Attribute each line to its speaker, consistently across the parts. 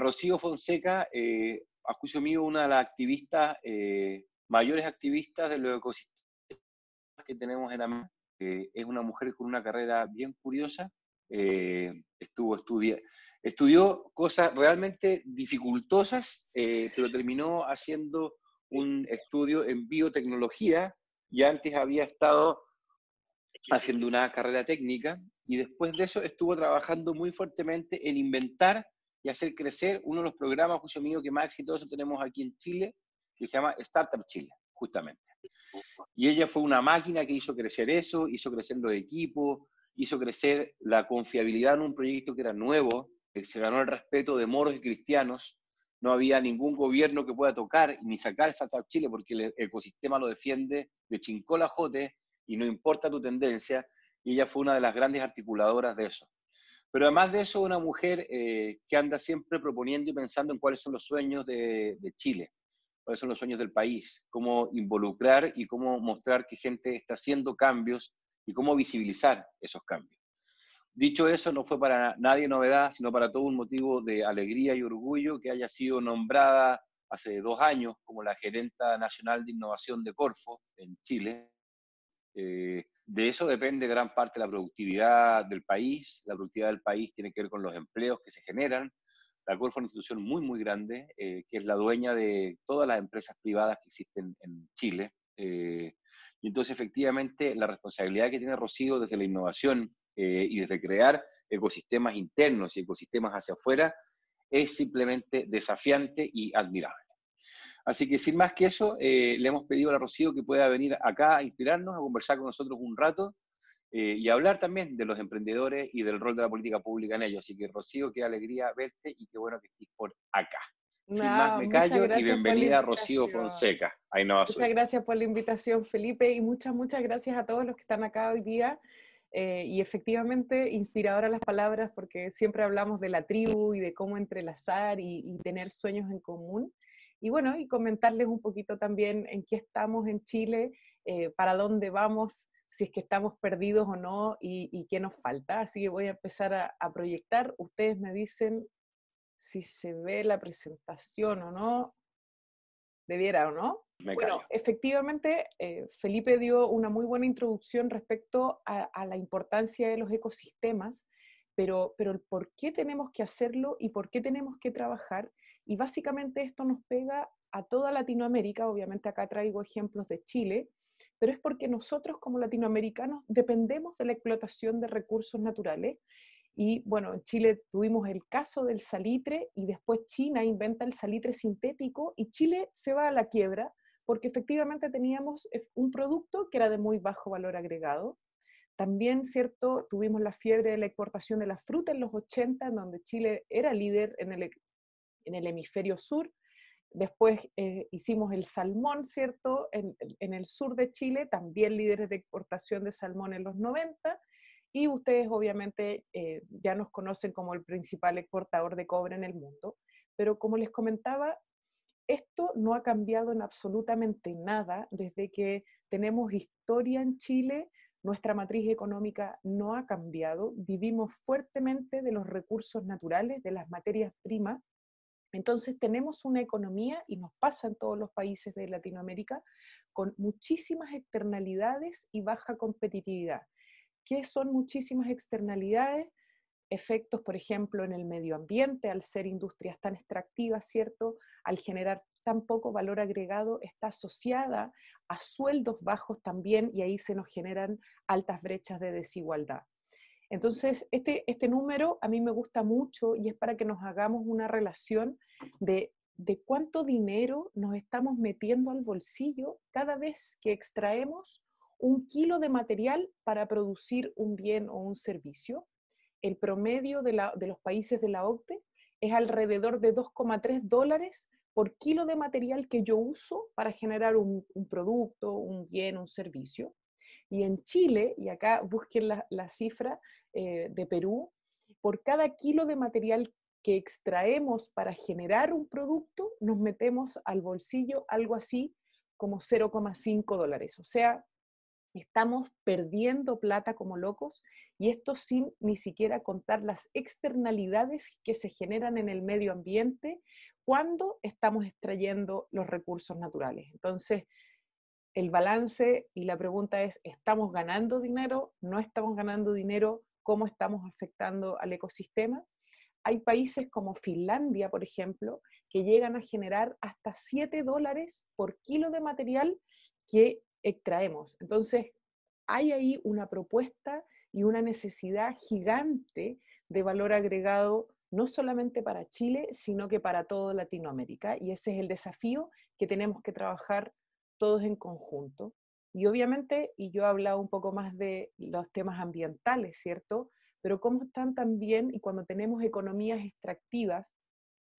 Speaker 1: Rocío Fonseca, eh, a juicio mío, una de las activistas, eh, mayores activistas de los ecosistemas que tenemos en América. es una mujer con una carrera bien curiosa. Eh, estuvo estudió cosas realmente dificultosas, eh, pero terminó haciendo un estudio en biotecnología y antes había estado haciendo una carrera técnica y después de eso estuvo trabajando muy fuertemente en inventar y hacer crecer uno de los programas, mío, que más exitoso tenemos aquí en Chile, que se llama Startup Chile, justamente. Y ella fue una máquina que hizo crecer eso, hizo crecer los equipos, hizo crecer la confiabilidad en un proyecto que era nuevo, que se ganó el respeto de moros y cristianos. No había ningún gobierno que pueda tocar ni sacar Startup Chile porque el ecosistema lo defiende de chincola jote y no importa tu tendencia. Y ella fue una de las grandes articuladoras de eso. Pero además de eso, una mujer eh, que anda siempre proponiendo y pensando en cuáles son los sueños de, Chile, cuáles son los sueños del país, cómo involucrar y cómo mostrar que gente está haciendo cambios y cómo visibilizar esos cambios. Dicho eso, no fue para nadie novedad, sino para todo un motivo de alegría y orgullo que haya sido nombrada hace dos años como la gerenta nacional de innovación de Corfo en Chile. Eh, de eso depende gran parte la productividad del país. La productividad del país tiene que ver con los empleos que se generan. La Corfo es una institución muy, muy grande, eh, que es la dueña de todas las empresas privadas que existen en Chile. Eh, y entonces, efectivamente, la responsabilidad que tiene Rocío desde la innovación eh, y desde crear ecosistemas internos y ecosistemas hacia afuera es simplemente desafiante y admirable. Así que sin más que eso, eh, le hemos pedido a Rocío que pueda venir acá a inspirarnos, a conversar con nosotros un rato eh, y hablar también de los emprendedores y del rol de la política pública en ellos. Así que Rocío, qué alegría verte y qué bueno que estés por acá.
Speaker 2: sin más me callo y bienvenida a Rocío Fonseca. muchas gracias por la invitación, Felipe, y muchas, muchas gracias a todos los que están acá hoy día. Eh, y efectivamente, inspiradora las palabras, porque siempre hablamos de la tribu y de cómo entrelazar y, y tener sueños en común y bueno, y comentarles un poquito también en qué estamos en Chile, eh, para dónde vamos, si es que estamos perdidos o no y, qué nos falta. Así que voy a empezar a, proyectar. Ustedes me dicen si se ve la presentación o no, debiera o no. bueno, efectivamente, eh, Felipe dio una muy buena introducción respecto a, a, la importancia de los ecosistemas pero, el por qué tenemos que hacerlo y por qué tenemos que trabajar. Y básicamente esto nos pega a toda Latinoamérica, obviamente acá traigo ejemplos de Chile, pero es porque nosotros como latinoamericanos dependemos de la explotación de recursos naturales. Y bueno, en Chile tuvimos el caso del salitre y después China inventa el salitre sintético y Chile se va a la quiebra porque efectivamente teníamos eh, un producto que era de muy bajo valor agregado también, ¿cierto? Tuvimos la fiebre de la exportación de la fruta en los 80, en donde Chile era líder en el, hemisferio sur. Después eh, hicimos el salmón, ¿cierto? En, el sur de Chile, también líderes de exportación de salmón en los 90. Y ustedes obviamente eh, ya nos conocen como el principal exportador de cobre en el mundo. Pero como les comentaba, esto no ha cambiado en absolutamente nada desde que tenemos historia en Chile nuestra matriz económica no ha cambiado, vivimos fuertemente de los recursos naturales, de las materias primas. Entonces tenemos una economía, y nos pasa en todos los países de Latinoamérica, con muchísimas externalidades y baja competitividad. ¿Qué son muchísimas externalidades? efectos, por ejemplo, en el medio ambiente, al ser industrias tan extractivas, ¿cierto? Al generar tan poco valor agregado está asociada a sueldos bajos también y ahí se nos generan altas brechas de desigualdad. Entonces, este, este número a mí me gusta mucho y es para que nos hagamos una relación de, cuánto dinero nos estamos metiendo al bolsillo cada vez que extraemos un kilo de material para producir un bien o un servicio. El promedio de, los países de la octe es alrededor de 2,3 dólares por kilo de material que yo uso para generar un, producto, un bien, un servicio. Y en Chile, y acá busquen la, cifra eh, de Perú, por cada kilo de material que extraemos para generar un producto, nos metemos al bolsillo algo así como 0,5 dólares, o sea, Estamos perdiendo plata como locos y esto sin ni siquiera contar las externalidades que se generan en el medio ambiente cuando estamos extrayendo los recursos naturales. Entonces, el balance y la pregunta es, ¿estamos ganando dinero? ¿No estamos ganando dinero? ¿Cómo estamos afectando al ecosistema? Hay países como Finlandia, por ejemplo, que llegan a generar hasta 7 dólares por kilo de material que extraemos. Entonces, hay ahí una propuesta y una necesidad gigante de valor agregado, no solamente para Chile, sino que para toda Latinoamérica. Y ese es el desafío que tenemos que trabajar todos en conjunto. Y obviamente, y yo he hablado un poco más de los temas ambientales, ¿cierto? Pero cómo están también, y cuando tenemos economías extractivas,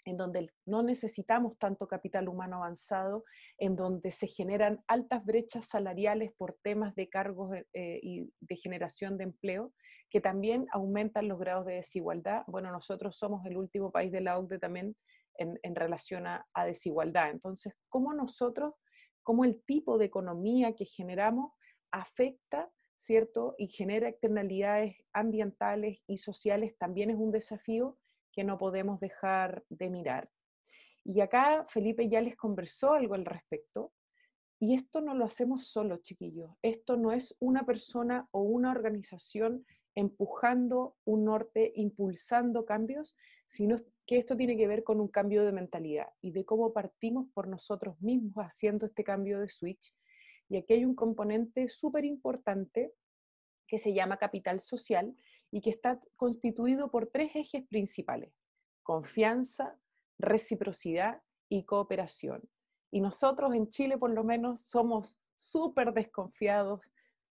Speaker 2: en donde no necesitamos tanto capital humano avanzado, en donde se generan altas brechas salariales por temas de cargos eh, eh, y de generación de empleo, que también aumentan los grados de desigualdad. Bueno, nosotros somos el último país de la OCDE también en, relación a, desigualdad. Entonces, ¿cómo nosotros, cómo el tipo de economía que generamos afecta ¿cierto? Y genera externalidades ambientales y sociales, también es un desafío que no podemos dejar de mirar. Y acá Felipe ya les conversó algo al respecto. Y esto no lo hacemos solo, chiquillos. Esto no es una persona o una organización empujando un norte, impulsando cambios, sino que esto tiene que ver con un cambio de mentalidad y de cómo partimos por nosotros mismos haciendo este cambio de switch. Y aquí hay un componente súper importante que se llama capital social, y que está constituido por tres ejes principales, confianza, reciprocidad y cooperación. Y nosotros en Chile por lo menos somos súper desconfiados,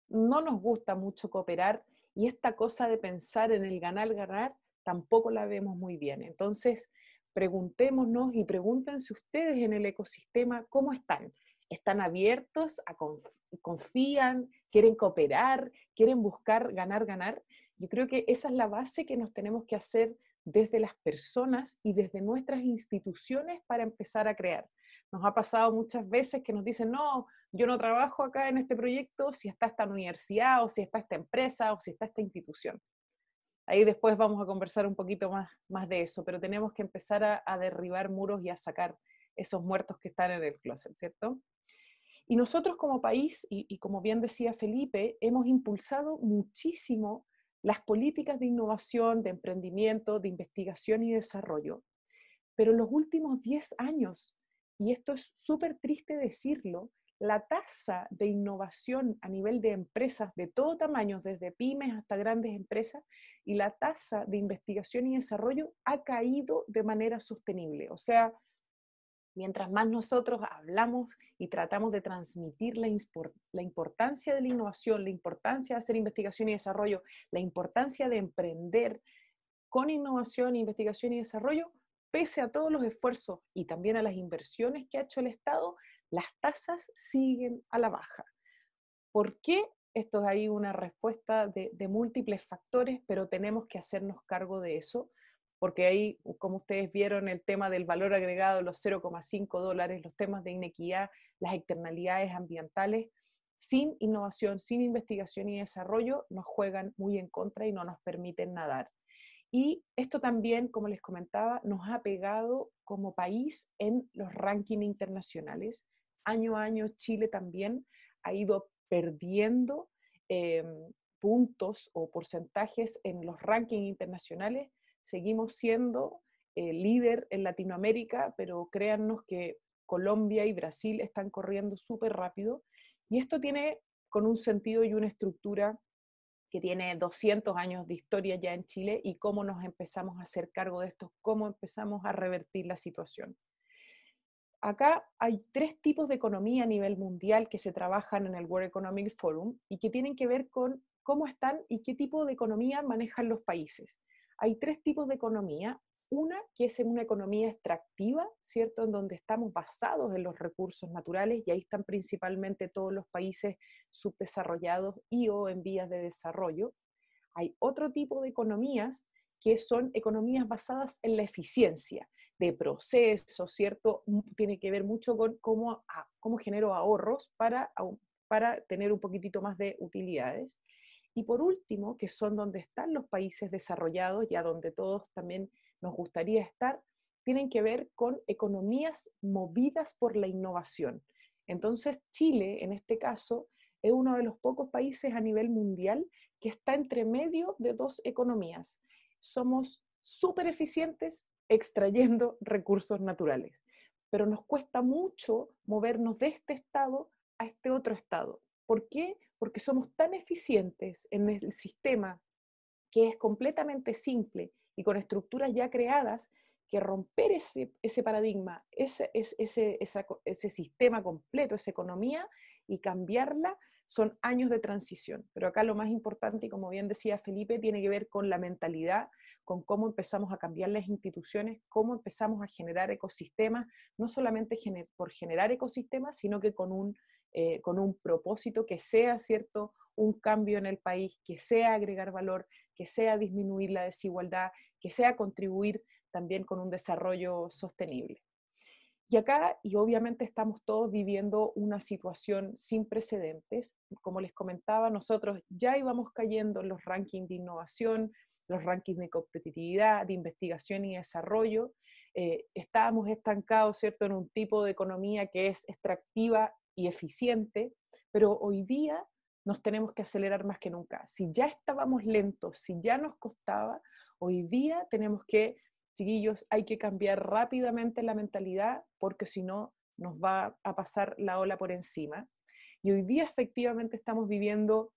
Speaker 2: no nos gusta mucho cooperar y esta cosa de pensar en el ganar-ganar tampoco la vemos muy bien. Entonces, preguntémonos y pregúntense ustedes en el ecosistema cómo están. ¿Están abiertos? ¿Confían? ¿Quieren cooperar? ¿Quieren buscar ganar-ganar? Yo creo que esa es la base que nos tenemos que hacer desde las personas y desde nuestras instituciones para empezar a crear. Nos ha pasado muchas veces que nos dicen, no, yo no trabajo acá en este proyecto si está esta universidad o si está esta empresa o si está esta institución. Ahí después vamos a conversar un poquito más, más de eso, pero tenemos que empezar a, derribar muros y a sacar esos muertos que están en el closet, ¿cierto? Y nosotros como país, y, y como bien decía Felipe, hemos impulsado muchísimo las políticas de innovación, de emprendimiento, de investigación y desarrollo, pero en los últimos 10 años, y esto es súper triste decirlo, la tasa de innovación a nivel de empresas de todo tamaño, desde pymes hasta grandes empresas, y la tasa de investigación y desarrollo ha caído de manera sostenible. O sea, Mientras más nosotros hablamos y tratamos de transmitir la, importancia de la innovación, la importancia de hacer investigación y desarrollo, la importancia de emprender con innovación, investigación y desarrollo, pese a todos los esfuerzos y también a las inversiones que ha hecho el Estado, las tasas siguen a la baja. ¿Por qué? Esto es ahí una respuesta de múltiples factores, pero tenemos que hacernos cargo de eso porque ahí, como ustedes vieron, el tema del valor agregado, los 0,5 dólares, los temas de inequidad, las externalidades ambientales, sin innovación, sin investigación y desarrollo, nos juegan muy en contra y no nos permiten nadar. Y esto también, como les comentaba, nos ha pegado como país en los rankings internacionales. Año a año Chile también ha ido perdiendo em, puntos o porcentajes en los rankings internacionales seguimos siendo eh, líder en Latinoamérica, pero créannos que Colombia y Brasil están corriendo súper rápido. Y esto tiene con un sentido y una estructura que tiene 200 años de historia ya en Chile y cómo nos empezamos a hacer cargo de esto, cómo empezamos a revertir la situación. Acá hay tres tipos de economía a nivel mundial que se trabajan en el World Economic Forum y que tienen que ver con cómo están y qué tipo de economía manejan los países hay tres tipos de economía. Una que es en una economía extractiva, ¿cierto? En donde estamos basados en los recursos naturales y ahí están principalmente todos los países subdesarrollados y o en vías de desarrollo. Hay otro tipo de economías que son economías basadas en la eficiencia de procesos, ¿cierto? Tiene que ver mucho con cómo, cómo genero ahorros para, para tener un poquitito más de utilidades. Y por último, que son donde están los países desarrollados y a donde todos también nos gustaría estar, tienen que ver con economías movidas por la innovación. Entonces, Chile, en este caso, es uno de los pocos países a nivel mundial que está entre medio de dos economías. Somos súper eficientes extrayendo recursos naturales, pero nos cuesta mucho movernos de este estado a este otro estado. ¿Por qué? porque somos tan eficientes en el sistema que es completamente simple y con estructuras ya creadas, que romper ese, paradigma, ese, ese sistema completo, esa economía y cambiarla son años de transición. Pero acá lo más importante, y como bien decía Felipe, tiene que ver con la mentalidad, con cómo empezamos a cambiar las instituciones, cómo empezamos a generar ecosistemas, no solamente por generar ecosistemas, sino que con un eh, con un propósito que sea, ¿cierto?, un cambio en el país, que sea agregar valor, que sea disminuir la desigualdad, que sea contribuir también con un desarrollo sostenible. Y acá, y obviamente estamos todos viviendo una situación sin precedentes. Como les comentaba, nosotros ya íbamos cayendo en los rankings de innovación, los rankings de competitividad, de investigación y desarrollo. Eh, estábamos estancados, ¿cierto?, en un tipo de economía que es extractiva y eficiente, pero hoy día nos tenemos que acelerar más que nunca. Si ya estábamos lentos, si ya nos costaba, hoy día tenemos que, chiquillos, hay que cambiar rápidamente la mentalidad porque si no nos va a pasar la ola por encima. Y hoy día efectivamente estamos viviendo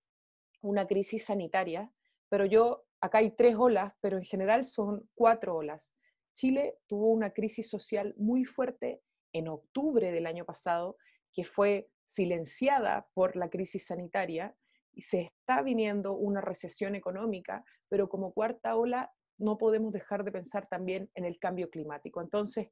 Speaker 2: una crisis sanitaria, pero yo, acá hay tres olas, pero en general son cuatro olas. Chile tuvo una crisis social muy fuerte en octubre del año pasado que fue silenciada por la crisis sanitaria y se está viniendo una recesión económica, pero como cuarta ola no podemos dejar de pensar también en el cambio climático. Entonces,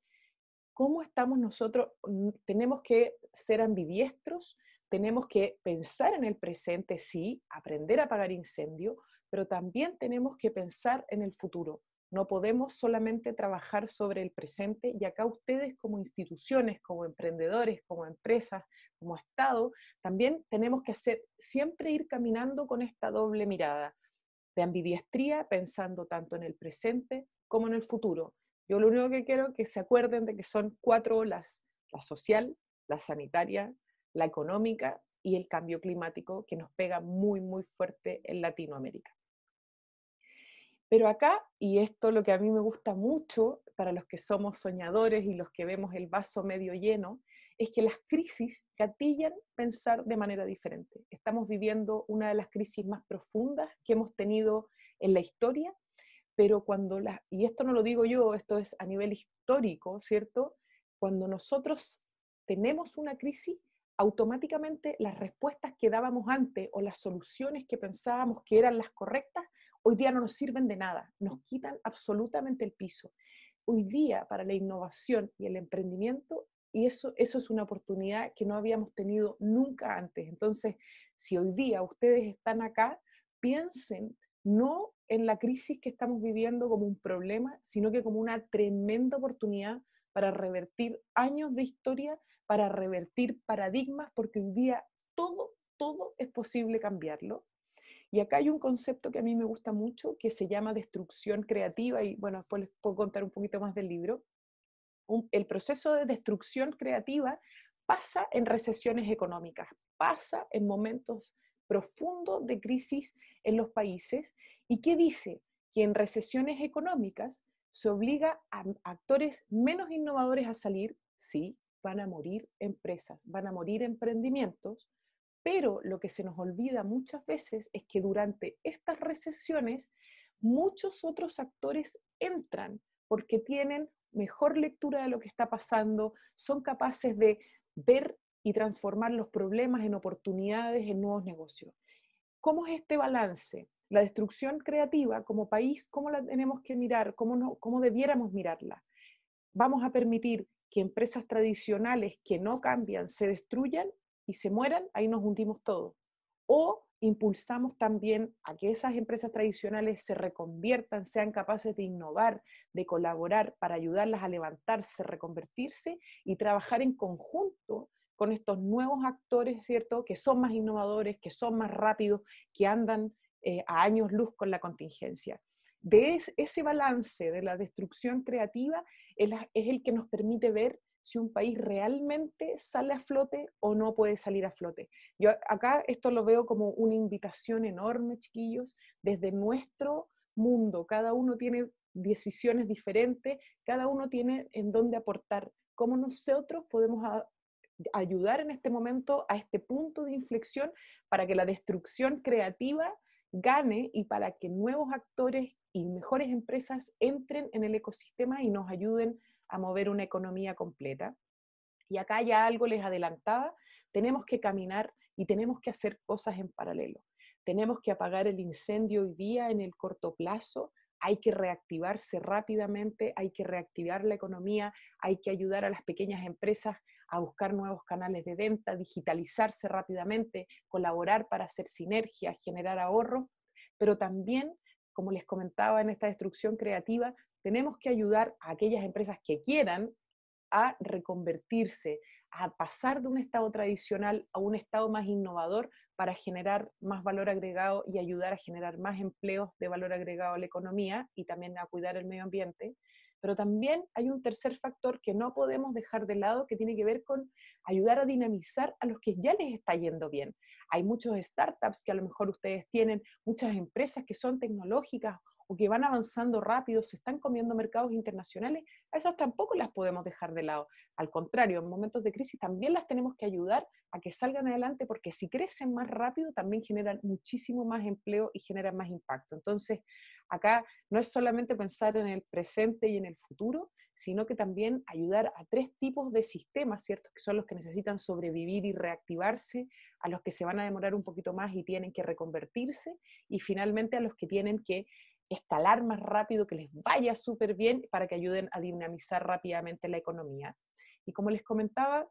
Speaker 2: ¿cómo estamos nosotros? Mm, tenemos que ser ambidiestros, tenemos que pensar en el presente, sí, aprender a pagar incendio, pero también tenemos que pensar en el futuro. No podemos solamente trabajar sobre el presente y acá ustedes como instituciones, como emprendedores, como empresas, como Estado, también tenemos que hacer, siempre ir caminando con esta doble mirada de ambidiestría, pensando tanto en el presente como en el futuro. Yo lo único que quiero es que se acuerden de que son cuatro olas, la social, la sanitaria, la económica y el cambio climático que nos pega muy, muy fuerte en Latinoamérica. Pero acá, y esto lo que a mí me gusta mucho para los que somos soñadores y los que vemos el vaso medio lleno, es que las crisis gatillan pensar de manera diferente. Estamos viviendo una de las crisis más profundas que hemos tenido en la historia, pero cuando las, y esto no lo digo yo, esto es a nivel histórico, ¿cierto? Cuando nosotros tenemos una crisis, automáticamente las respuestas que dábamos antes o las soluciones que pensábamos que eran las correctas hoy día no nos sirven de nada, nos quitan absolutamente el piso. Hoy día para la innovación y el emprendimiento, y eso, eso es una oportunidad que no habíamos tenido nunca antes. Entonces, si hoy día ustedes están acá, piensen no en la crisis que estamos viviendo como un problema, sino que como una tremenda oportunidad para revertir años de historia, para revertir paradigmas, porque hoy día todo, todo es posible cambiarlo. Y acá hay un concepto que a mí me gusta mucho, que se llama destrucción creativa, y bueno, después les puedo contar un poquito más del libro. el proceso de destrucción creativa pasa en recesiones económicas, pasa en momentos profundos de crisis en los países. ¿Y qué dice? Que en recesiones económicas se obliga a actores menos innovadores a salir, sí, van a morir empresas, van a morir emprendimientos, pero lo que se nos olvida muchas veces es que durante estas recesiones muchos otros actores entran porque tienen mejor lectura de lo que está pasando, son capaces de ver y transformar los problemas en oportunidades, en nuevos negocios. ¿Cómo es este balance? La destrucción creativa como país, ¿cómo la tenemos que mirar? ¿Cómo, no, cómo debiéramos mirarla? ¿Vamos a permitir que empresas tradicionales que no cambian se destruyan y se mueran, ahí nos hundimos todos. O impulsamos también a que esas empresas tradicionales se reconviertan, sean capaces de innovar, de colaborar para ayudarlas a levantarse, reconvertirse y trabajar en conjunto con estos nuevos actores, ¿cierto? Que son más innovadores, que son más rápidos, que andan eh, a años luz con la contingencia. De ese balance de la destrucción creativa es el que nos permite ver si un país realmente sale a flote o no puede salir a flote. Yo acá esto lo veo como una invitación enorme, chiquillos, desde nuestro mundo. Cada uno tiene decisiones diferentes, cada uno tiene en dónde aportar. ¿Cómo nosotros podemos ayudar en este momento a este punto de inflexión para que la destrucción creativa gane y para que nuevos actores y mejores empresas entren en el ecosistema y nos ayuden a mover una economía completa. Y acá ya algo les adelantaba, tenemos que caminar y tenemos que hacer cosas en paralelo. Tenemos que apagar el incendio hoy día en el corto plazo, hay que reactivarse rápidamente, hay que reactivar la economía, hay que ayudar a las pequeñas empresas a buscar nuevos canales de venta, digitalizarse rápidamente, colaborar para hacer sinergias, generar ahorro. pero también, como les comentaba en esta destrucción creativa, tenemos que ayudar a aquellas empresas que quieran a reconvertirse, a pasar de un estado tradicional a un estado más innovador para generar más valor agregado y ayudar a generar más empleos de valor agregado a la economía y también a cuidar el medio ambiente. Pero también hay un tercer factor que no podemos dejar de lado que tiene que ver con ayudar a dinamizar a los que ya les está yendo bien. Hay muchos startups que a lo mejor ustedes tienen, muchas empresas que son tecnológicas o que van avanzando rápido, se están comiendo mercados internacionales, a esas tampoco las podemos dejar de lado. Al contrario, en momentos de crisis también las tenemos que ayudar a que salgan adelante porque si crecen más rápido también generan muchísimo más empleo y generan más impacto. Entonces, acá no es solamente pensar en el presente y en el futuro, sino que también ayudar a tres tipos de sistemas, ¿cierto? Que son los que necesitan sobrevivir y reactivarse, a los que se van a demorar un poquito más y tienen que reconvertirse, y finalmente a los que tienen que escalar más rápido, que les vaya súper bien para que ayuden a dinamizar rápidamente la economía. Y como les comentaba,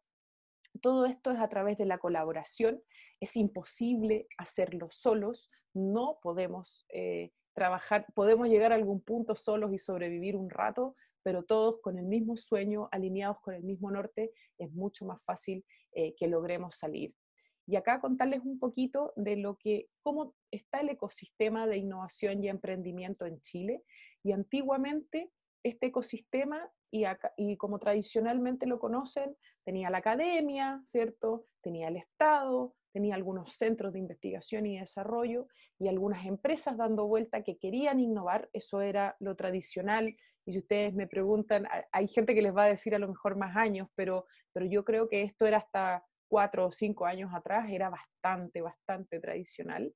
Speaker 2: todo esto es a través de la colaboración. Es imposible hacerlo solos. No podemos eh, trabajar, podemos llegar a algún punto solos y sobrevivir un rato, pero todos con el mismo sueño, alineados con el mismo norte, es mucho más fácil eh, que logremos salir. Y acá contarles un poquito de lo que, cómo está el ecosistema de innovación y emprendimiento en Chile. Y antiguamente este ecosistema, y, y como tradicionalmente lo conocen, tenía la academia, ¿cierto? Tenía el Estado, tenía algunos centros de investigación y desarrollo y algunas empresas dando vuelta que querían innovar, eso era lo tradicional. Y si ustedes me preguntan, hay gente que les va a decir a lo mejor más años, pero, pero yo creo que esto era hasta cuatro o cinco años atrás era bastante, bastante tradicional.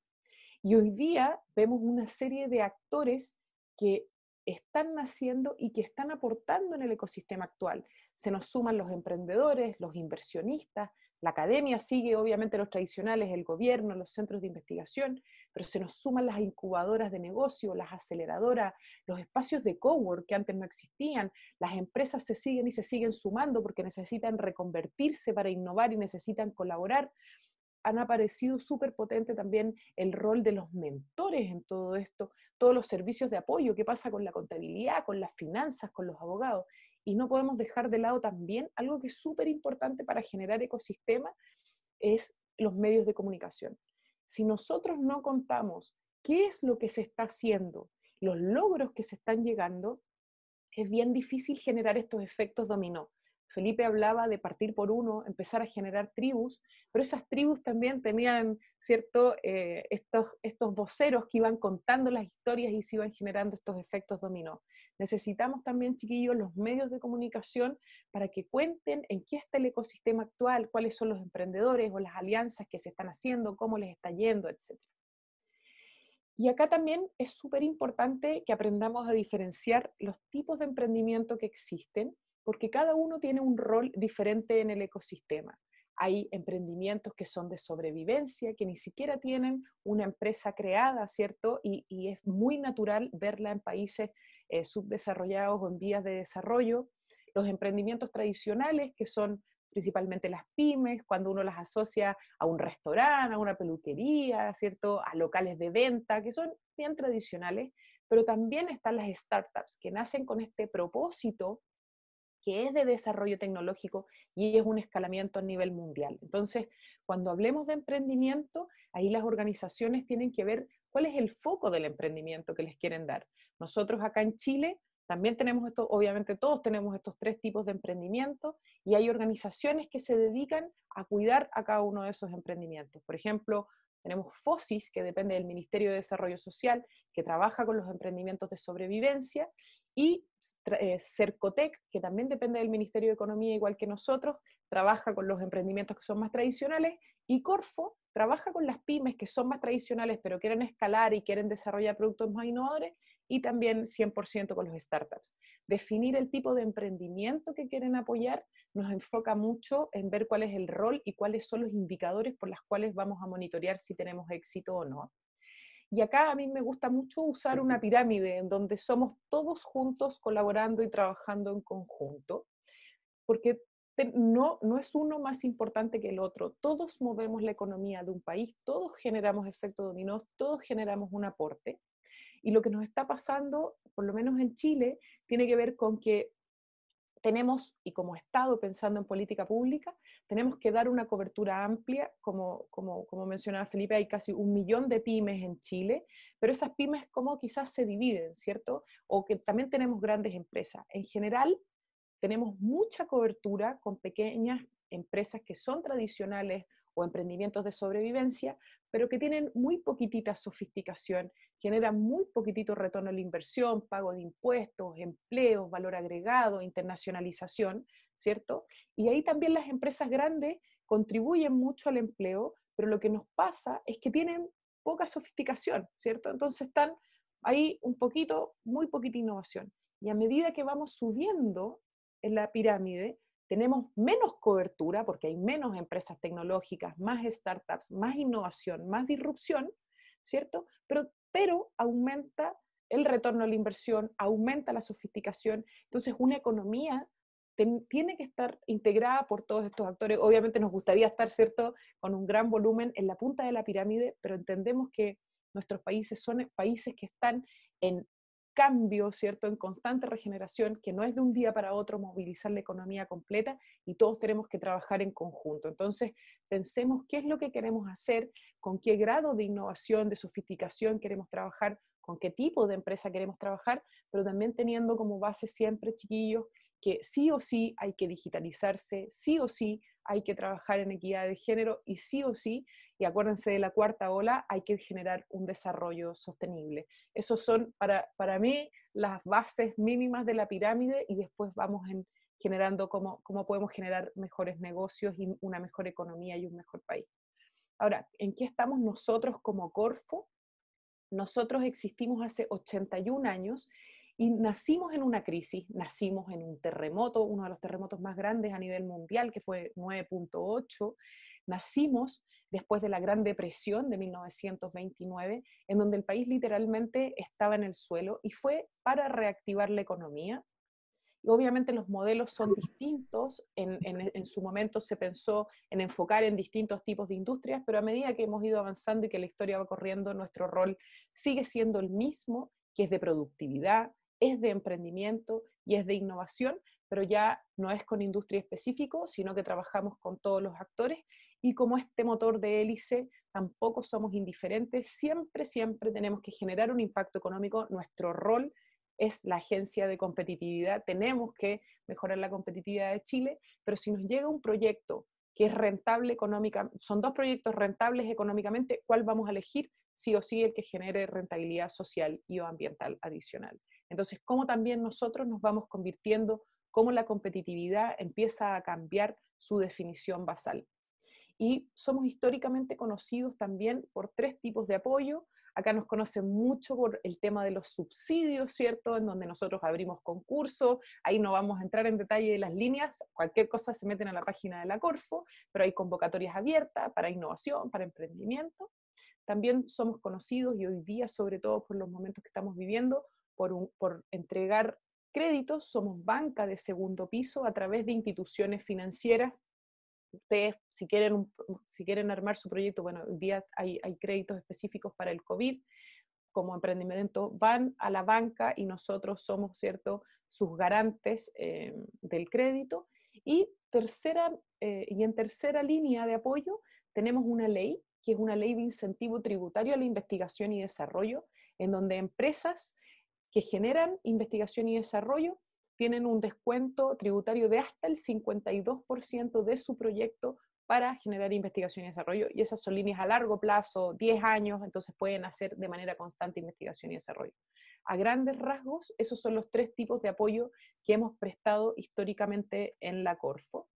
Speaker 2: Y hoy día vemos una serie de actores que están naciendo y que están aportando en el ecosistema actual. Se nos suman los emprendedores, los inversionistas, la academia sigue obviamente los tradicionales, el gobierno, los centros de investigación, pero se nos suman las incubadoras de negocio, las aceleradoras, los espacios de cowork que antes no existían, las empresas se siguen y se siguen sumando porque necesitan reconvertirse para innovar y necesitan colaborar. Han aparecido súper potente también el rol de los mentores en todo esto, todos los servicios de apoyo, qué pasa con la contabilidad, con las finanzas, con los abogados. Y no podemos dejar de lado también algo que es súper importante para generar ecosistema, es los medios de comunicación si nosotros no contamos qué es lo que se está haciendo, los logros que se están llegando, es bien difícil generar estos efectos dominó. Felipe hablaba de partir por uno, empezar a generar tribus, pero esas tribus también tenían, ¿cierto?, eh, estos, estos voceros que iban contando las historias y se iban generando estos efectos dominó. Necesitamos también, chiquillos, los medios de comunicación para que cuenten en qué está el ecosistema actual, cuáles son los emprendedores o las alianzas que se están haciendo, cómo les está yendo, etc. Y acá también es súper importante que aprendamos a diferenciar los tipos de emprendimiento que existen porque cada uno tiene un rol diferente en el ecosistema. Hay emprendimientos que son de sobrevivencia, que ni siquiera tienen una empresa creada, ¿cierto? Y, es muy natural verla en países eh, subdesarrollados o en vías de desarrollo. Los emprendimientos tradicionales, que son principalmente las pymes, cuando uno las asocia a un restaurante, a una peluquería, ¿cierto? A locales de venta, que son bien tradicionales, pero también están las startups que nacen con este propósito que es de desarrollo tecnológico y es un escalamiento a nivel mundial. Entonces, cuando hablemos de emprendimiento, ahí las organizaciones tienen que ver cuál es el foco del emprendimiento que les quieren dar. Nosotros acá en Chile también tenemos esto, obviamente todos tenemos estos tres tipos de emprendimiento y hay organizaciones que se dedican a cuidar a cada uno de esos emprendimientos. Por ejemplo, tenemos FOSIS, que depende del Ministerio de Desarrollo Social, que trabaja con los emprendimientos de sobrevivencia, y eh, Cercotec, que también depende del Ministerio de Economía, igual que nosotros, trabaja con los emprendimientos que son más tradicionales, y Corfo trabaja con las pymes que son más tradicionales, pero quieren escalar y quieren desarrollar productos más innovadores, y también 100% con los startups. Definir el tipo de emprendimiento que quieren apoyar nos enfoca mucho en ver cuál es el rol y cuáles son los indicadores por los cuales vamos a monitorear si tenemos éxito o no. Y acá a mí me gusta mucho usar una pirámide en donde somos todos juntos colaborando y trabajando en conjunto, porque no, no es uno más importante que el otro. Todos movemos la economía de un país, todos generamos efecto dominó todos generamos un aporte. Y lo que nos está pasando, por lo menos en Chile, tiene que ver con que tenemos, y como Estado pensando en política pública, tenemos que dar una cobertura amplia, como, como, como, mencionaba Felipe, hay casi un millón de pymes en Chile, pero esas pymes como quizás se dividen, ¿cierto? O que también tenemos grandes empresas. En general, tenemos mucha cobertura con pequeñas empresas que son tradicionales o emprendimientos de sobrevivencia, pero que tienen muy poquitita sofisticación, generan muy poquitito retorno a la inversión, pago de impuestos, empleos, valor agregado, internacionalización, ¿cierto? Y ahí también las empresas grandes contribuyen mucho al empleo, pero lo que nos pasa es que tienen poca sofisticación, ¿cierto? Entonces están ahí un poquito, muy poquita innovación. Y a medida que vamos subiendo en la pirámide, tenemos menos cobertura porque hay menos empresas tecnológicas, más startups, más innovación, más disrupción, ¿cierto? Pero, pero aumenta el retorno a la inversión, aumenta la sofisticación. Entonces, una economía tiene que estar integrada por todos estos actores. Obviamente nos gustaría estar, ¿cierto?, con un gran volumen en la punta de la pirámide, pero entendemos que nuestros países son países que están en cambio, ¿cierto? En constante regeneración, que no es de un día para otro movilizar la economía completa y todos tenemos que trabajar en conjunto. Entonces, pensemos qué es lo que queremos hacer, con qué grado de innovación, de sofisticación queremos trabajar, con qué tipo de empresa queremos trabajar, pero también teniendo como base siempre, chiquillos, que sí o sí hay que digitalizarse, sí o sí hay que trabajar en equidad de género y sí o sí y acuérdense de la cuarta ola, hay que generar un desarrollo sostenible. Esos son para, para mí las bases mínimas de la pirámide y después vamos en, generando cómo, cómo podemos generar mejores negocios y una mejor economía y un mejor país. Ahora, ¿en qué estamos nosotros como Corfo? Nosotros existimos hace 81 años y nacimos en una crisis, nacimos en un terremoto, uno de los terremotos más grandes a nivel mundial, que fue 9.8, Nacimos después de la Gran Depresión de 1929, en donde el país literalmente estaba en el suelo y fue para reactivar la economía. Y obviamente los modelos son distintos, en, su momento se pensó en enfocar en distintos tipos de industrias, pero a medida que hemos ido avanzando y que la historia va corriendo, nuestro rol sigue siendo el mismo, que es de productividad, es de emprendimiento y es de innovación, pero ya no es con industria específico, sino que trabajamos con todos los actores y como este motor de hélice tampoco somos indiferentes, siempre, siempre tenemos que generar un impacto económico, nuestro rol es la agencia de competitividad, tenemos que mejorar la competitividad de Chile, pero si nos llega un proyecto que es rentable económicamente, son dos proyectos rentables económicamente, ¿cuál vamos a elegir? Sí o sí el que genere rentabilidad social y o ambiental adicional. Entonces, cómo también nosotros nos vamos convirtiendo, cómo la competitividad empieza a cambiar su definición basal y somos históricamente conocidos también por tres tipos de apoyo. Acá nos conocen mucho por el tema de los subsidios, ¿cierto? En donde nosotros abrimos concursos, ahí no vamos a entrar en detalle de las líneas, cualquier cosa se meten a la página de la Corfo, pero hay convocatorias abiertas para innovación, para emprendimiento. También somos conocidos y hoy día, sobre todo por los momentos que estamos viviendo, por, por entregar créditos, somos banca de segundo piso a través de instituciones financieras ustedes si quieren, si quieren armar su proyecto, bueno, hoy día hay, créditos específicos para el COVID, como emprendimiento van a la banca y nosotros somos, ¿cierto?, sus garantes eh, del crédito. Y, tercera, eh, y en tercera línea de apoyo tenemos una ley, que es una ley de incentivo tributario a la investigación y desarrollo, en donde empresas que generan investigación y desarrollo tienen un descuento tributario de hasta el 52% de su proyecto para generar investigación y desarrollo. Y esas son líneas a largo plazo, 10 años, entonces pueden hacer de manera constante investigación y desarrollo. A grandes rasgos, esos son los tres tipos de apoyo que hemos prestado históricamente en la Corfo.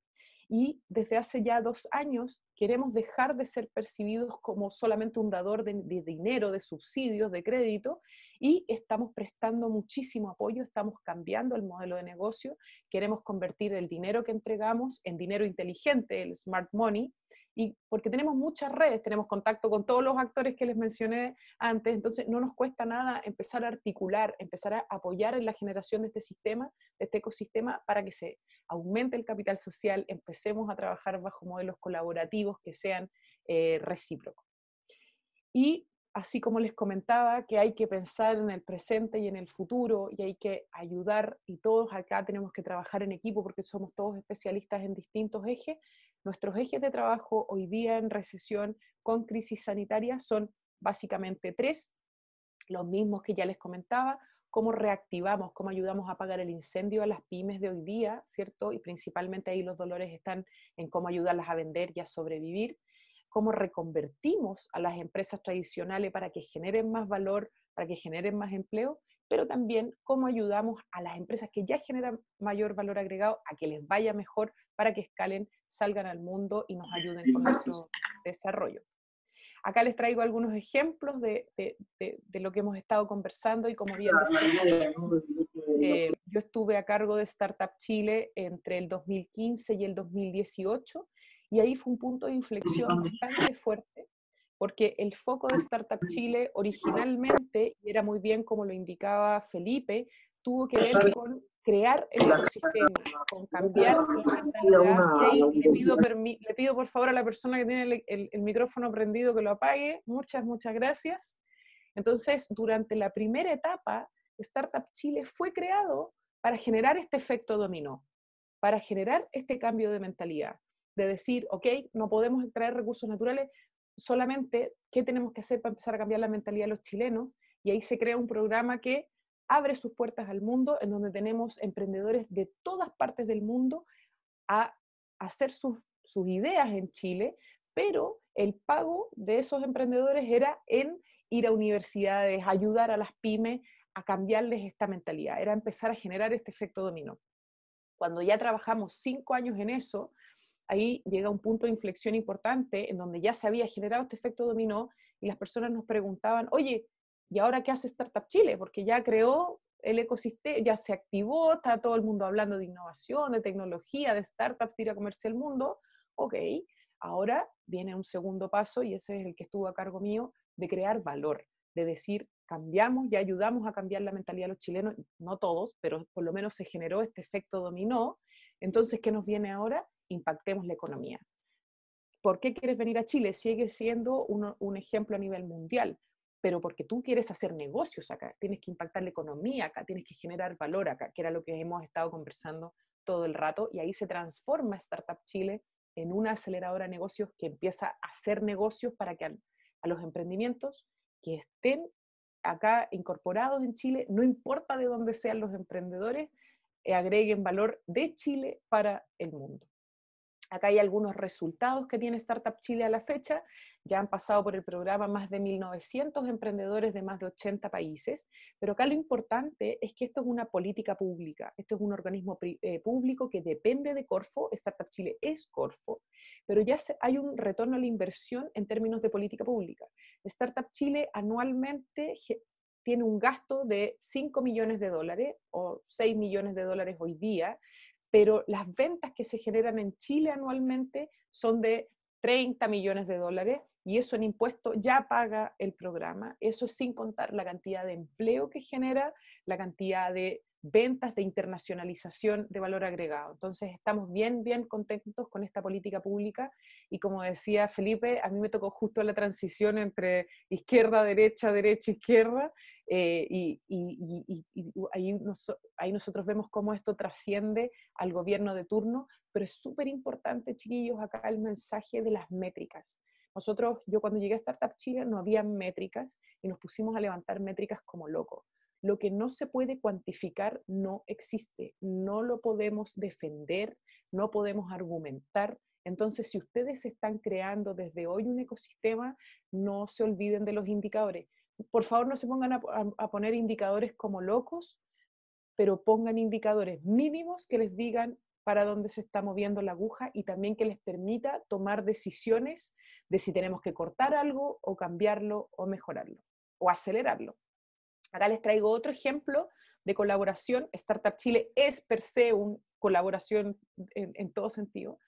Speaker 2: Y desde hace ya dos años Queremos dejar de ser percibidos como solamente un dador de, dinero, de subsidios, de crédito, y estamos prestando muchísimo apoyo, estamos cambiando el modelo de negocio, queremos convertir el dinero que entregamos en dinero inteligente, el smart money, y porque tenemos muchas redes, tenemos contacto con todos los actores que les mencioné antes, entonces no nos cuesta nada empezar a articular, empezar a apoyar en la generación de este sistema, de este ecosistema, para que se aumente el capital social, empecemos a trabajar bajo modelos colaborativos que sean eh, recíprocos. Y así como les comentaba, que hay que pensar en el presente y en el futuro y hay que ayudar y todos acá tenemos que trabajar en equipo porque somos todos especialistas en distintos ejes. Nuestros ejes de trabajo hoy día en recesión con crisis sanitaria son básicamente tres, los mismos que ya les comentaba cómo reactivamos, cómo ayudamos a apagar el incendio a las pymes de hoy día, ¿cierto? Y principalmente ahí los dolores están en cómo ayudarlas a vender y a sobrevivir, cómo reconvertimos a las empresas tradicionales para que generen más valor, para que generen más empleo, pero también cómo ayudamos a las empresas que ya generan mayor valor agregado a que les vaya mejor para que escalen, salgan al mundo y nos ayuden con pues nuestro desarrollo. Acá les traigo algunos ejemplos de, de, lo que hemos estado conversando y como bien decía, yo estuve a cargo de Startup Chile entre el 2015 y el 2018 y ahí fue un punto de inflexión bastante fuerte porque el foco de Startup Chile originalmente, y era muy bien como lo indicaba Felipe, tuvo que ver con crear el ecosistema, con cambiar la mentalidad. le pido, por favor a la persona que tiene el, el micrófono prendido que lo apague. Muchas, muchas gracias. Entonces, durante la primera etapa, Startup Chile fue creado para generar este efecto dominó, para generar este cambio de mentalidad, de decir, ok, no podemos extraer recursos naturales, solamente qué tenemos que hacer para empezar a cambiar la mentalidad de los chilenos. Y ahí se crea un programa que abre sus puertas al mundo, en donde tenemos emprendedores de todas partes del mundo a hacer sus, ideas en Chile, pero el pago de esos emprendedores era en ir a universidades, ayudar a las pymes a cambiarles esta mentalidad, era empezar a generar este efecto dominó. Cuando ya trabajamos cinco años en eso, ahí llega un punto de inflexión importante en donde ya se había generado este efecto dominó y las personas nos preguntaban, oye, ¿Y ahora qué hace Startup Chile? Porque ya creó el ecosistema, ya se activó, está todo el mundo hablando de innovación, de tecnología, de startups, tira el mundo. Ok, ahora viene un segundo paso y ese es el que estuvo a cargo mío, de crear valor, de decir, cambiamos y ayudamos a cambiar la mentalidad de los chilenos, no todos, pero por lo menos se generó este efecto dominó. Entonces, ¿qué nos viene ahora? Impactemos la economía. ¿Por qué quieres venir a Chile? Sigue siendo un ejemplo a nivel mundial pero porque tú quieres hacer negocios acá, tienes que impactar la economía acá, tienes que generar valor acá, que era lo que hemos estado conversando todo el rato, y ahí se transforma Startup Chile en una aceleradora de negocios que empieza a hacer negocios para que a, los emprendimientos que estén acá incorporados en Chile, no importa de dónde sean los emprendedores, eh, agreguen valor de Chile para el mundo. Acá hay algunos resultados que tiene Startup Chile a la fecha. Ya han pasado por el programa más de 1.900 emprendedores de más de 80 países, pero acá lo importante es que esto es una política pública, esto es un organismo eh, público que depende de Corfo, Startup Chile es Corfo, pero ya hay un retorno a la inversión en términos de política pública. Startup Chile anualmente tiene un gasto de 5 millones de dólares o 6 millones de dólares hoy día pero las ventas que se generan en Chile anualmente son de 30 millones de dólares y eso en impuestos ya paga el programa. Eso sin contar la cantidad de empleo que genera, la cantidad de ventas de internacionalización de valor agregado. Entonces, estamos bien, bien contentos con esta política pública y como decía Felipe, a mí me tocó justo la transición entre izquierda, derecha, derecha, izquierda eh, y, ahí, ahí, nosotros vemos cómo esto trasciende al gobierno de turno, pero es súper importante, chiquillos, acá el mensaje de las métricas. Nosotros, yo cuando llegué a Startup Chile no había métricas y nos pusimos a levantar métricas como locos lo que no se puede cuantificar no existe, no lo podemos defender, no podemos argumentar. Entonces, si ustedes están creando desde hoy un ecosistema, no se olviden de los indicadores. Por favor, no se pongan a, poner indicadores como locos, pero pongan indicadores mínimos que les digan para dónde se está moviendo la aguja y también que les permita tomar decisiones de si tenemos que cortar algo o cambiarlo o mejorarlo o acelerarlo. Acá les traigo otro ejemplo de colaboración. Startup Chile es per se una colaboración en, todo sentido.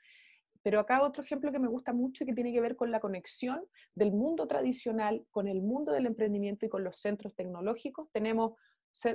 Speaker 2: Pero acá otro ejemplo que me gusta mucho y que tiene que ver con la conexión del mundo tradicional con el mundo del emprendimiento y con los centros tecnológicos. Tenemos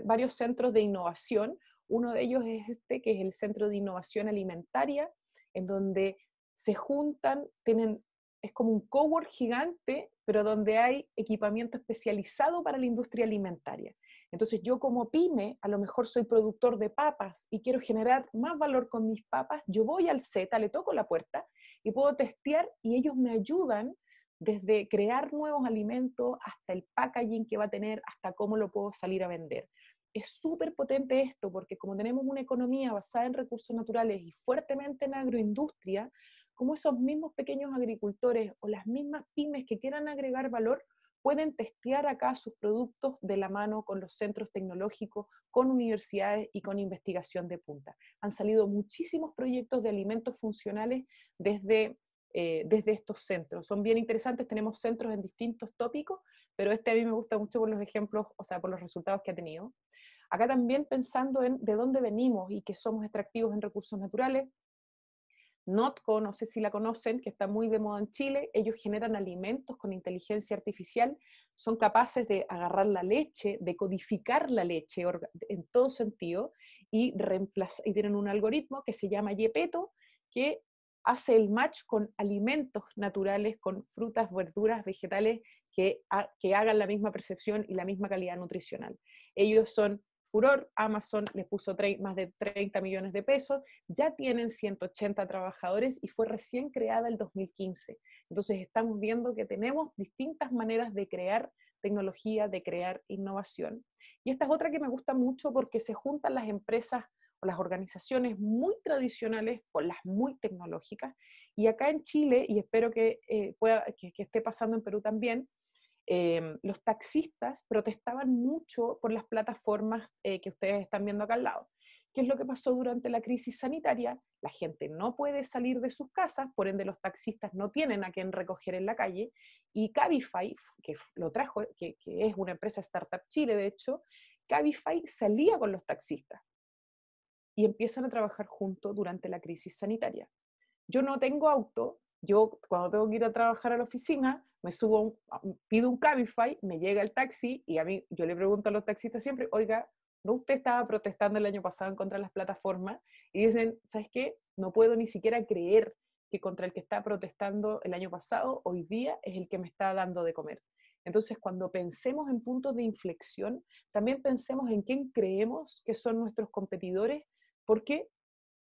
Speaker 2: varios centros de innovación. Uno de ellos es este, que es el Centro de Innovación Alimentaria, en donde se juntan, tienen es como un cowork gigante, pero donde hay equipamiento especializado para la industria alimentaria. Entonces yo como pyme, a lo mejor soy productor de papas y quiero generar más valor con mis papas, yo voy al Z, le toco la puerta y puedo testear y ellos me ayudan desde crear nuevos alimentos hasta el packaging que va a tener, hasta cómo lo puedo salir a vender. Es súper potente esto porque como tenemos una economía basada en recursos naturales y fuertemente en agroindustria, cómo esos mismos pequeños agricultores o las mismas pymes que quieran agregar valor pueden testear acá sus productos de la mano con los centros tecnológicos, con universidades y con investigación de punta. Han salido muchísimos proyectos de alimentos funcionales desde, eh, desde estos centros. Son bien interesantes, tenemos centros en distintos tópicos, pero este a mí me gusta mucho por los ejemplos, o sea, por los resultados que ha tenido. Acá también pensando en de dónde venimos y que somos extractivos en recursos naturales, Notco, no sé si la conocen, que está muy de moda en Chile, ellos generan alimentos con inteligencia artificial, son capaces de agarrar la leche, de codificar la leche en todo sentido y, y tienen un algoritmo que se llama Yepeto, que hace el match con alimentos naturales, con frutas, verduras, vegetales que, que hagan la misma percepción y la misma calidad nutricional. Ellos son furor, Amazon les puso más de 30 millones de pesos, ya tienen 180 trabajadores y fue recién creada el 2015. Entonces estamos viendo que tenemos distintas maneras de crear tecnología, de crear innovación. Y esta es otra que me gusta mucho porque se juntan las empresas o las organizaciones muy tradicionales con las muy tecnológicas. Y acá en Chile, y espero que, eh, pueda, que esté pasando en Perú también, Em, los taxistas protestaban mucho por las plataformas eh, que ustedes están viendo acá al lado. ¿Qué es lo que pasó durante la crisis sanitaria? La gente no puede salir de sus casas, por ende los taxistas no tienen a quien recoger en la calle y Cabify, que lo trajo, que es una empresa startup Chile de hecho, Cabify salía con los taxistas y empiezan a trabajar juntos durante la crisis sanitaria. Yo no tengo auto, yo cuando tengo que ir a trabajar a la oficina, me subo, pido un Cabify, me llega el taxi y a mí, yo le pregunto a los taxistas siempre, oiga, ¿no usted estaba protestando el año pasado en contra de las plataformas? Y dicen, ¿sabes qué? No puedo ni siquiera creer que contra el que estaba protestando el año pasado, hoy día es el que me está dando de comer. Entonces, cuando pensemos en puntos de inflexión, también pensemos en quién creemos que son nuestros competidores, porque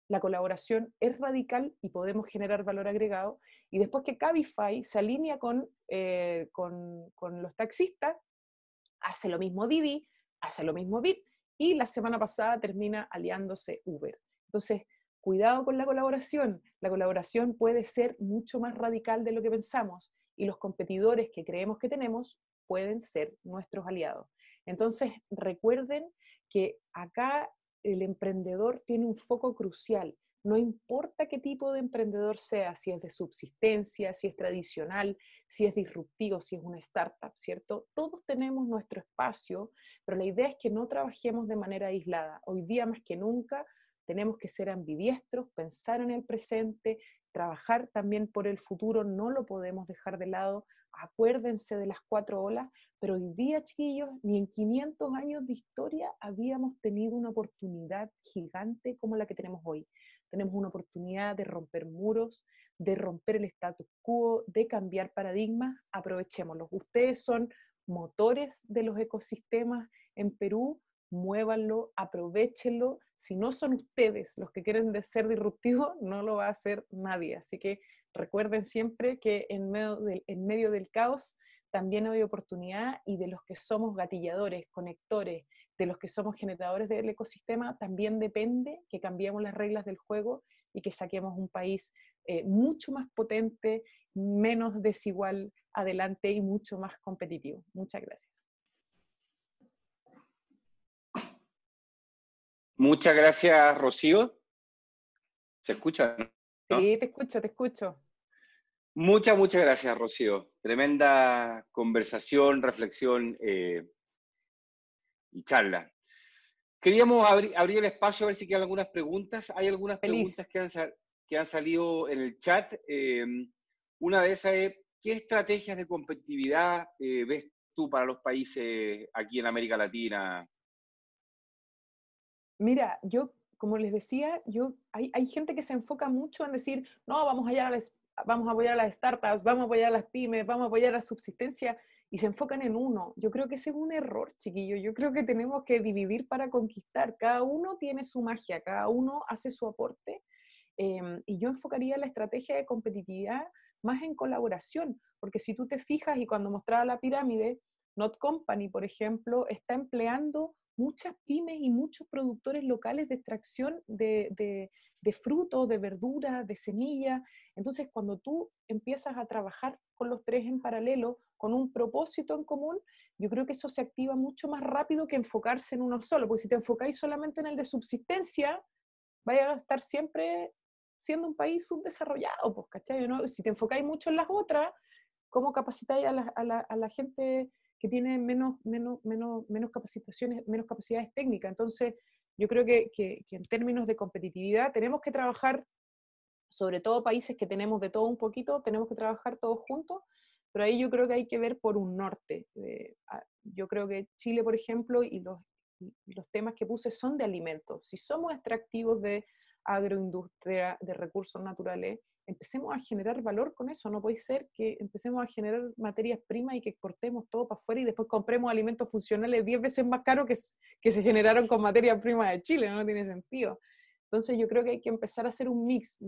Speaker 2: la colaboración es radical y podemos generar valor agregado. Y después que Cabify se alinea eh, con, los taxistas, hace lo mismo Didi, hace lo mismo Bit, y la semana pasada termina aliándose Uber. Entonces, cuidado con la colaboración. La colaboración puede ser mucho más radical de lo que pensamos y los competidores que creemos que tenemos pueden ser nuestros aliados. Entonces, recuerden que acá el emprendedor tiene un foco crucial. No importa qué tipo de emprendedor sea, si es de subsistencia, si es tradicional, si es disruptivo, si es una startup, ¿cierto? Todos tenemos nuestro espacio, pero la idea es que no trabajemos de manera aislada. Hoy día más que nunca tenemos que ser ambidiestros, pensar en el presente, trabajar también por el futuro, no lo podemos dejar de lado acuérdense de las cuatro olas, pero hoy día, chiquillos, ni en 500 años de historia habíamos tenido una oportunidad gigante como la que tenemos hoy. Tenemos una oportunidad de romper muros, de romper el status quo, de cambiar paradigmas, aprovechémoslo. Ustedes son motores de los ecosistemas en Perú, muévanlo, aprovechenlo. Si no son ustedes los que quieren de ser disruptivos, no lo va a hacer nadie. Así que Recuerden siempre que en medio del, en medio del caos también hay oportunidad y de los que somos gatilladores, conectores, de los que somos generadores del ecosistema, también depende que cambiemos las reglas del juego y que saquemos un país eh, mucho más potente, menos desigual adelante y mucho más competitivo. Muchas gracias.
Speaker 1: Muchas gracias, Rocío. ¿Se escucha?
Speaker 2: Sí, te escucho, te escucho. Muchas,
Speaker 1: muchas gracias, Rocío. Tremenda conversación, reflexión eh, y charla. Queríamos abrir el espacio a ver si quedan algunas preguntas. Hay algunas preguntas que han, salido en el chat. Eh, una de esas es, ¿qué estrategias de competitividad eh, ves tú para los países aquí en América Latina?
Speaker 2: Mira, yo, como les decía, yo, hay, gente que se enfoca mucho en decir, no, vamos a a la vamos a apoyar a las startups, vamos a apoyar a las pymes, vamos a apoyar a la subsistencia y se enfocan en uno. Yo creo que ese es un error, chiquillo. Yo creo que tenemos que dividir para conquistar. Cada uno tiene su magia, cada uno hace su aporte. Em, y yo enfocaría la estrategia de competitividad más en colaboración, porque si tú te fijas y cuando mostraba la pirámide, Not Company, por ejemplo, está empleando muchas pymes y muchos productores locales de extracción de, de, de frutos, de verduras, de semillas. Entonces, cuando tú empiezas a trabajar con los tres en paralelo, con un propósito en común, yo creo que eso se activa mucho más rápido que enfocarse en uno solo, porque si te enfocáis solamente en el de subsistencia, vaya a estar siempre siendo un país subdesarrollado, pues, ¿cachai? Si te enfocáis mucho en las otras, ¿cómo capacitáis a la gente? que tienen menos, menos, menos, menos capacitaciones, menos capacidades técnicas. Entonces, yo creo que, en términos de competitividad tenemos que trabajar, sobre todo países que tenemos de todo un poquito, tenemos que trabajar todos juntos, pero ahí yo creo que hay que ver por un norte. Eh, yo creo que Chile, por ejemplo, y los, los temas que puse son de alimentos. Si somos extractivos de agroindustria, de recursos naturales, empecemos a generar valor con eso. No puede ser que empecemos a generar materias primas y que exportemos todo para afuera y después compremos alimentos funcionales 10 veces más caros que, que se generaron con materias primas de Chile. No, tiene sentido. Entonces yo creo que hay que empezar a hacer un mix.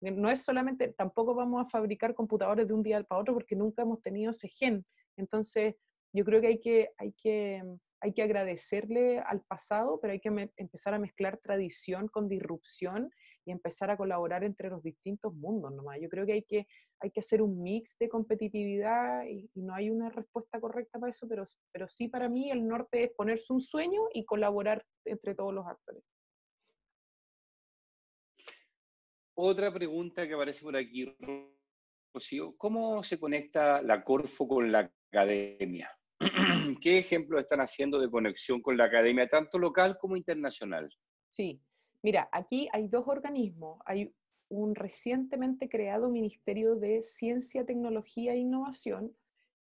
Speaker 2: No es solamente, tampoco vamos a fabricar computadores de un día para otro porque nunca hemos tenido ese gen. Entonces yo creo que hay que, hay que hay que agradecerle al pasado, pero hay que empezar a mezclar tradición con disrupción y empezar a colaborar entre los distintos mundos nomás. Yo creo que hay que, hay que hacer un mix de competitividad y, no hay una respuesta correcta para eso, pero, pero sí para mí el norte es ponerse un sueño y colaborar entre todos los actores.
Speaker 1: Otra pregunta que aparece por aquí, Rocío, ¿cómo se conecta la Corfo con la academia? ¿Qué ejemplos están haciendo de conexión con la academia, tanto local como internacional?
Speaker 2: Sí, mira, aquí hay dos organismos. Hay un recientemente creado Ministerio de Ciencia, Tecnología e Innovación,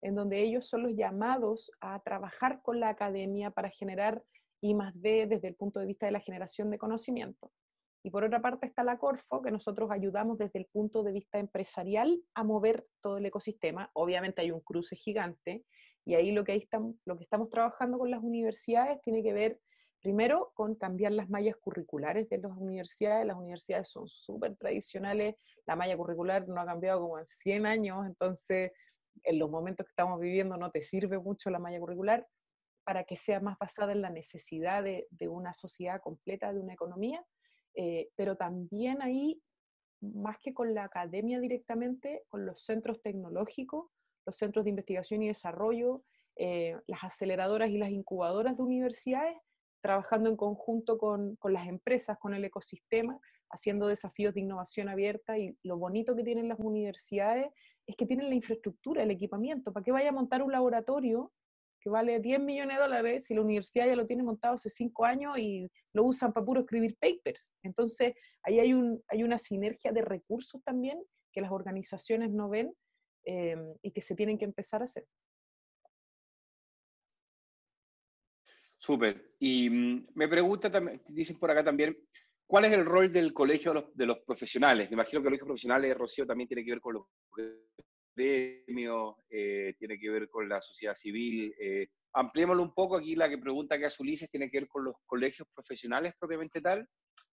Speaker 2: en donde ellos son los llamados a trabajar con la academia para generar I D desde el punto de vista de la generación de conocimiento. Y por otra parte está la Corfo, que nosotros ayudamos desde el punto de vista empresarial a mover todo el ecosistema. Obviamente hay un cruce gigante y ahí lo que, estamos, trabajando con las universidades tiene que ver primero con cambiar las mallas curriculares de las universidades. Las universidades son súper tradicionales, la malla curricular no ha cambiado como en 100 años, entonces en los momentos que estamos viviendo no te sirve mucho la malla curricular para que sea más basada en la necesidad de, una sociedad completa, de una economía, eh, pero también ahí, más que con la academia directamente, con los centros tecnológicos los centros de investigación y desarrollo, eh, las aceleradoras y las incubadoras de universidades, trabajando en conjunto con, las empresas, con el ecosistema, haciendo desafíos de innovación abierta. Y lo bonito que tienen las universidades es que tienen la infraestructura, el equipamiento. ¿Para qué vaya a montar un laboratorio que vale 10 millones de dólares si la universidad ya lo tiene montado hace 5 años y lo usan para puro escribir papers? Entonces, ahí hay, un, hay una sinergia de recursos también que las organizaciones no ven Em, y que se tienen que empezar a hacer.
Speaker 1: Súper. Y mm, me pregunta, dicen por acá también, ¿cuál es el rol del colegio de los, profesionales? Me imagino que el colegio profesionales, eh, Rocío, también tiene que ver con los premios, eh, tiene que ver con la sociedad civil. Eh, ampliémoslo un poco, aquí la que pregunta que hace Ulises tiene que ver con los colegios profesionales propiamente tal,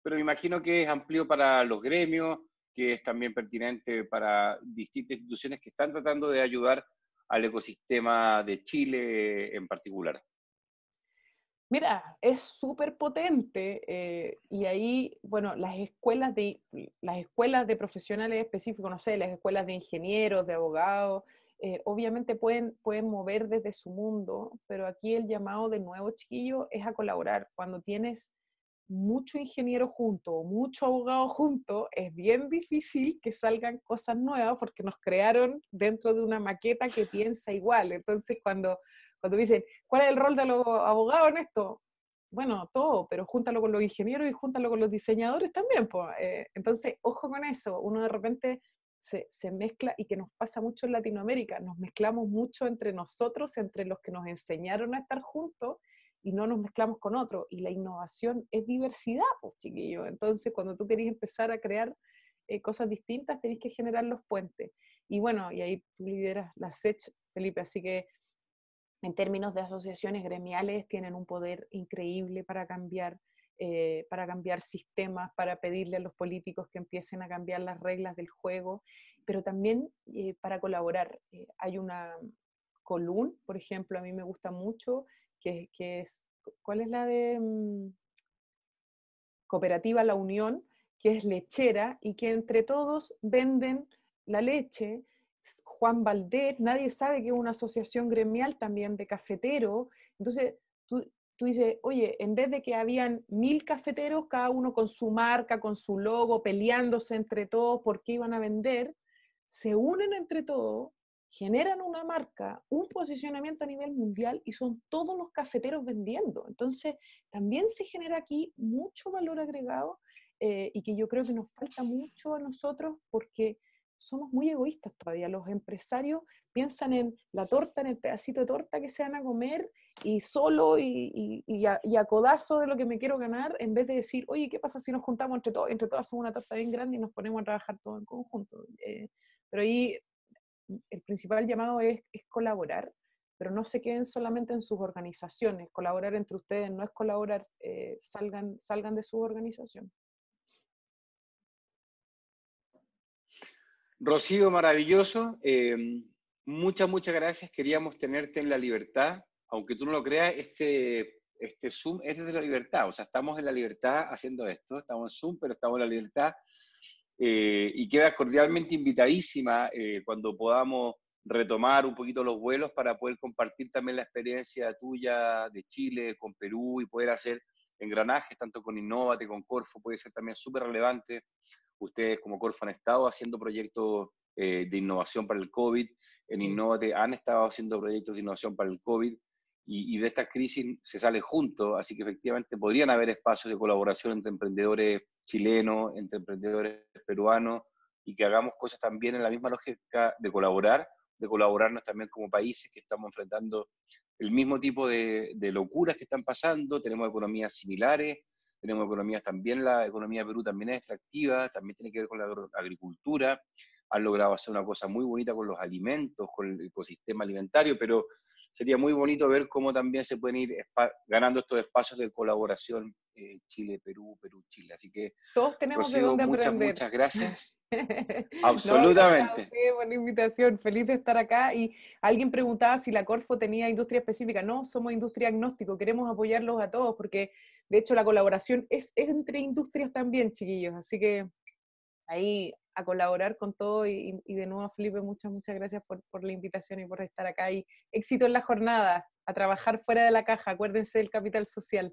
Speaker 1: pero me imagino que es amplio para los gremios, que es también pertinente para distintas instituciones que están tratando de ayudar al ecosistema de Chile en particular.
Speaker 2: Mira, es súper potente eh, y ahí, bueno, las escuelas, de, las escuelas de profesionales específicos, no sé, las escuelas de ingenieros, de abogados, eh, obviamente pueden, pueden mover desde su mundo, pero aquí el llamado de nuevo, chiquillo, es a colaborar. Cuando tienes mucho ingeniero junto o mucho abogado junto, es bien difícil que salgan cosas nuevas porque nos crearon dentro de una maqueta que piensa igual. Entonces, cuando, cuando dicen, ¿cuál es el rol de los abogados en esto? Bueno, todo, pero júntalo con los ingenieros y júntalo con los diseñadores también. Pues. entonces, ojo con eso, uno de repente se, se, mezcla y que nos pasa mucho en Latinoamérica, nos mezclamos mucho entre nosotros, entre los que nos enseñaron a estar juntos y no nos mezclamos con otro. Y la innovación es diversidad, pues chiquillo. Entonces, cuando tú querés empezar a crear eh, cosas distintas, tenés que generar los puentes. Y bueno, y ahí tú lideras la SECH, Felipe, así que en términos de asociaciones gremiales tienen un poder increíble para cambiar. Eh, para cambiar sistemas, para pedirle a los políticos que empiecen a cambiar las reglas del juego, pero también eh, para colaborar. hay una, mm, column por ejemplo, a mí me gusta mucho, que, es, ¿cuál es la de mm? Cooperativa La Unión? que es lechera y que entre todos venden la leche. Juan Valdés, nadie sabe que es una asociación gremial también de cafetero Entonces, tú, tú dices, oye, en vez de que habían mil cafeteros, cada uno con su marca, con su logo, peleándose entre todos por qué iban a vender, se unen entre todos generan una marca, un posicionamiento a nivel mundial y son todos los cafeteros vendiendo. Entonces, también se genera aquí mucho valor agregado eh, y que yo creo que nos falta mucho a nosotros porque somos muy egoístas todavía. Los empresarios piensan en la torta, en el pedacito de torta que se van a comer y solo y, y, y, a, codazo de lo que me quiero ganar, en vez de decir, oye, ¿qué pasa si nos juntamos entre todos? Entre todos hacemos una torta bien grande y nos ponemos a trabajar todos en conjunto. Eh, pero ahí el principal llamado es, colaborar, pero no se queden solamente en sus organizaciones. Colaborar entre ustedes no es colaborar, eh, salgan, de su organización.
Speaker 1: Rocío, maravilloso. Eh, muchas, muchas gracias. Queríamos tenerte en la libertad. Aunque tú no lo creas, este, este Zoom es desde la libertad. O sea, estamos en la libertad haciendo esto. Estamos en Zoom, pero estamos en la libertad eh, y queda cordialmente invitadísima eh, cuando podamos retomar un poquito los vuelos para poder compartir también la experiencia tuya de Chile, con Perú y poder hacer engranajes tanto con Innovate, con Corfo, puede ser también súper relevante. Ustedes como Corfo han estado haciendo proyectos eh, de innovación para el COVID, en Innovate han estado haciendo proyectos de innovación para el COVID y, y de esta crisis se sale juntos, así que efectivamente podrían haber espacios de colaboración entre emprendedores Chileno, entre emprendedores peruanos, y que hagamos cosas también en la misma lógica de colaborar, de colaborarnos también como países que estamos enfrentando el mismo tipo de, de locuras que están pasando, tenemos economías similares, tenemos economías también, la economía de Perú también es extractiva, también tiene que ver con la agricultura, han logrado hacer una cosa muy bonita con los alimentos, con el ecosistema alimentario, pero sería muy bonito ver cómo también se pueden ir ganando estos espacios de colaboración eh, Chile, Perú, Perú, Chile. Así que,
Speaker 2: todos tenemos de dónde muchas, aprender. Muchas
Speaker 1: gracias.
Speaker 2: Absolutamente. buena invitación, feliz de estar acá. Y alguien preguntaba si la Corfo tenía industria específica. No, somos industria agnóstico, queremos apoyarlos a todos porque, de hecho, la colaboración es, entre industrias también, chiquillos. Así que ahí a colaborar con todo y, de nuevo Felipe, muchas, muchas gracias por, por, la invitación y por estar acá y éxito en la jornada, a trabajar fuera de la caja, acuérdense del capital social.